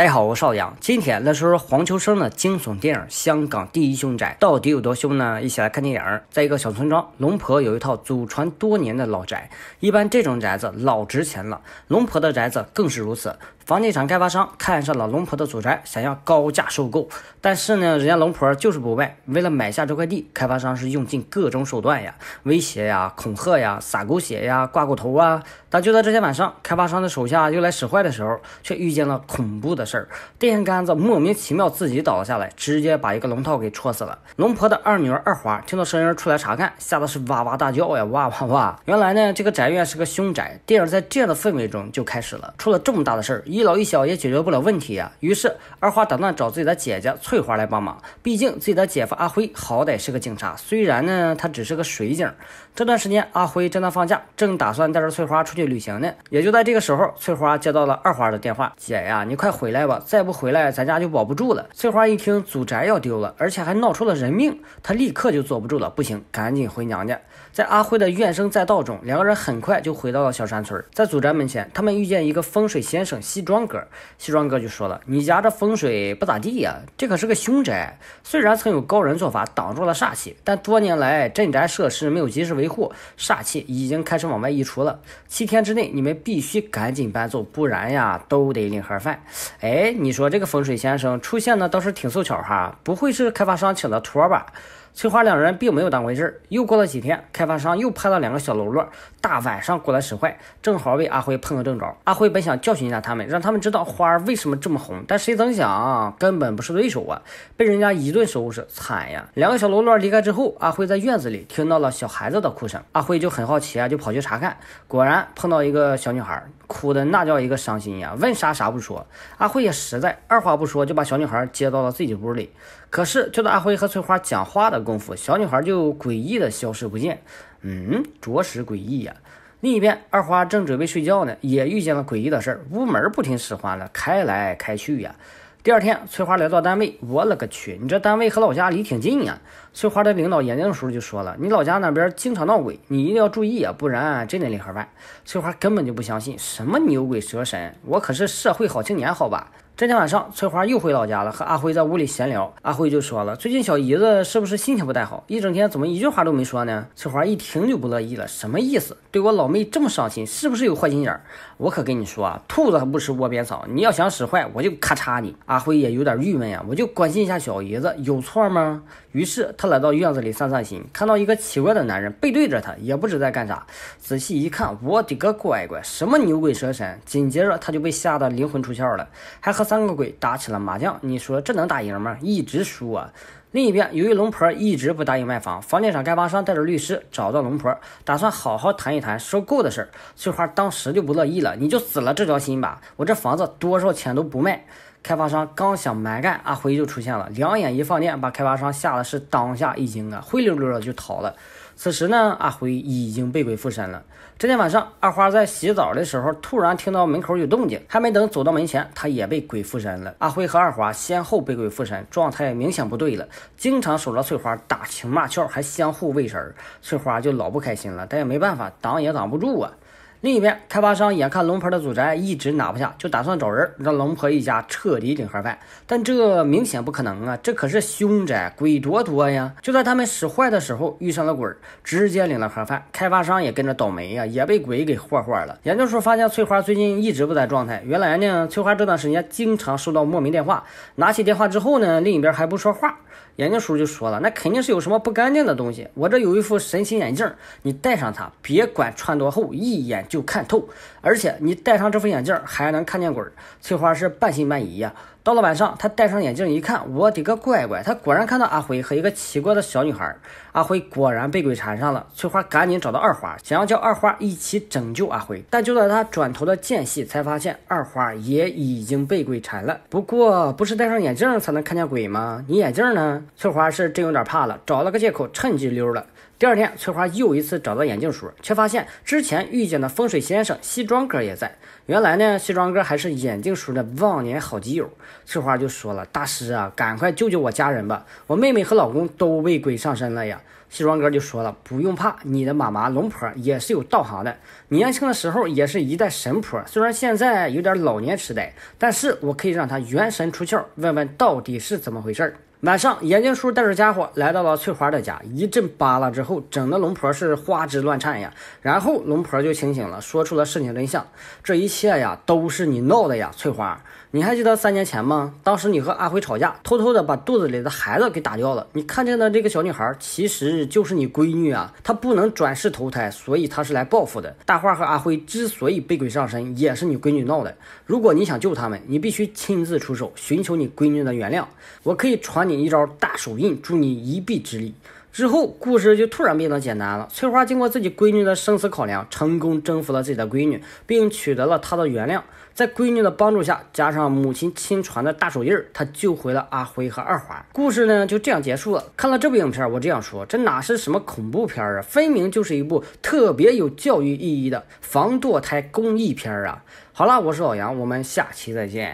大家好，我邵阳，今天来说说黄秋生的惊悚电影《香港第一凶宅》，到底有多凶呢？一起来看电影。在一个小村庄，龙婆有一套祖传多年的老宅，一般这种宅子老值钱了，龙婆的宅子更是如此。房地产开发商看上了龙婆的祖宅，想要高价收购，但是呢，人家龙婆就是不卖。为了买下这块地，开发商是用尽各种手段呀，威胁呀，恐吓呀，撒狗血呀，挂过头啊。但就在这天晚上，开发商的手下又来使坏的时候，却遇见了恐怖的事儿：电线杆子莫名其妙自己倒了下来，直接把一个龙套给戳死了。龙婆的二女儿二华听到声音出来查看，吓得是哇哇大叫呀，哇哇哇！原来呢，这个宅院是个凶宅。电影在这样的氛围中就开始了，出了这么大的事儿一。一老一小也解决不了问题呀。于是二花打算找自己的姐姐翠花来帮忙，毕竟自己的姐夫阿辉好歹是个警察，虽然呢他只是个水警。这段时间阿辉正在放假，正打算带着翠花出去旅行呢。也就在这个时候，翠花接到了二花的电话：“姐呀，你快回来吧，再不回来咱家就保不住了。”翠花一听祖宅要丢了，而且还闹出了人命，她立刻就坐不住了，不行，赶紧回娘家。在阿辉的怨声载道中，两个人很快就回到了小山村。在祖宅门前，他们遇见一个风水先生。西西装哥，西装哥就说了：“你家这风水不咋地呀，这可是个凶宅。虽然曾有高人做法挡住了煞气，但多年来镇宅设施没有及时维护，煞气已经开始往外溢出了。七天之内你们必须赶紧搬走，不然呀，都得领盒饭。”哎，你说这个风水先生出现呢，倒是挺凑巧哈，不会是开发商请的托吧？翠花两人并没有当回事儿。又过了几天，开发商又派了两个小喽啰，大晚上过来使坏，正好为阿辉碰个正着。阿辉本想教训一下他们，让他们知道花儿为什么这么红，但谁曾想根本不是对手啊，被人家一顿收拾，惨呀！两个小喽啰离开之后，阿辉在院子里听到了小孩子的哭声，阿辉就很好奇啊，就跑去查看，果然碰到一个小女孩，哭的那叫一个伤心呀，问啥啥不说，阿辉也实在，二话不说就把小女孩接到了自己屋里。可是，就在阿辉和翠花讲话的功夫，小女孩就诡异的消失不见。嗯，着实诡异呀。另一边，二花正准备睡觉呢，也遇见了诡异的事儿，屋门不听使唤了，开来开去呀。第二天，翠花来到单位，我勒个去，你这单位和老家离挺近呀。翠花的领导眼镜的时候就说了，你老家那边经常闹鬼，你一定要注意啊，不然真得里盒饭。翠花根本就不相信，什么牛鬼蛇神，我可是社会好青年，好吧。这天晚上，翠花又回老家了，和阿辉在屋里闲聊。阿辉就说了：“最近小姨子是不是心情不太好？一整天怎么一句话都没说呢？”翠花一听就不乐意了：“什么意思？对我老妹这么上心，是不是有坏心眼？我可跟你说啊，兔子不吃窝边草，你要想使坏，我就咔嚓你！”阿辉也有点郁闷呀，我就关心一下小姨子，有错吗？于是他来到院子里散散心，看到一个奇怪的男人背对着他，也不知在干啥。仔细一看，我的个乖乖，什么牛鬼蛇神！紧接着他就被吓得灵魂出窍了，还和。三个鬼打起了麻将，你说这能打赢吗？一直输啊。另一边，由于龙婆一直不答应卖房，房地产开发商带着律师找到龙婆，打算好好谈一谈收购的事儿。翠花当时就不乐意了，你就死了这条心吧，我这房子多少钱都不卖。开发商刚想蛮干，阿辉就出现了，两眼一放电，把开发商吓得是当下一惊啊，灰溜溜的就逃了。此时呢，阿辉已经被鬼附身了。这天晚上，二花在洗澡的时候，突然听到门口有动静，还没等走到门前，她也被鬼附身了。阿辉和二花先后被鬼附身，状态明显不对了，经常守着翠花打情骂俏，还相互喂食，翠花就老不开心了，但也没办法，挡也挡不住啊。另一边，开发商眼看龙婆的祖宅一直拿不下，就打算找人让龙婆一家彻底领盒饭。但这明显不可能啊，这可是凶宅，鬼多多呀！就在他们使坏的时候，遇上了鬼儿，直接领了盒饭。开发商也跟着倒霉呀，也被鬼给霍霍了。眼镜叔发现翠花最近一直不在状态，原来呢，翠花这段时间经常收到莫名电话。拿起电话之后呢，另一边还不说话，眼镜叔就说了，那肯定是有什么不干净的东西。我这有一副神奇眼镜，你戴上它，别管穿多厚，一眼。就看透，而且你戴上这副眼镜还能看见鬼。翠花是半信半疑呀。到了晚上，她戴上眼镜一看，我的个乖乖，她果然看到阿辉和一个奇怪的小女孩。阿辉果然被鬼缠上了。翠花赶紧找到二花，想要叫二花一起拯救阿辉，但就在她转头的间隙，才发现二花也已经被鬼缠了。不过，不是戴上眼镜才能看见鬼吗？你眼镜呢？翠花是真有点怕了，找了个借口，趁机溜了。第二天，翠花又一次找到眼镜叔，却发现之前遇见的风水先生西装哥也在。原来呢，西装哥还是眼镜叔的忘年好基友。翠花就说了：“大师啊，赶快救救我家人吧！我妹妹和老公都被鬼上身了呀！”西装哥就说了：“不用怕，你的妈妈龙婆也是有道行的，年轻的时候也是一代神婆，虽然现在有点老年痴呆，但是我可以让她元神出窍，问问到底是怎么回事儿。”晚上，眼镜叔带着家伙来到了翠花的家，一阵扒拉之后，整的龙婆是花枝乱颤呀。然后龙婆就清醒了，说出了事情真相：这一切呀，都是你闹的呀，翠花。你还记得三年前吗？当时你和阿辉吵架，偷偷的把肚子里的孩子给打掉了。你看见的这个小女孩，其实就是你闺女啊。她不能转世投胎，所以她是来报复的。大花和阿辉之所以被鬼上身，也是你闺女闹的。如果你想救他们，你必须亲自出手，寻求你闺女的原谅。我可以传你一招大手印，助你一臂之力。之后故事就突然变得简单了。翠花经过自己闺女的生死考量，成功征服了自己的闺女，并取得了她的原谅。在闺女的帮助下，加上母亲亲传的大手印，他救回了阿辉和二华。故事呢就这样结束了。看了这部影片，我这样说，这哪是什么恐怖片啊，分明就是一部特别有教育意义的防堕胎公益片啊！好了，我是老杨，我们下期再见。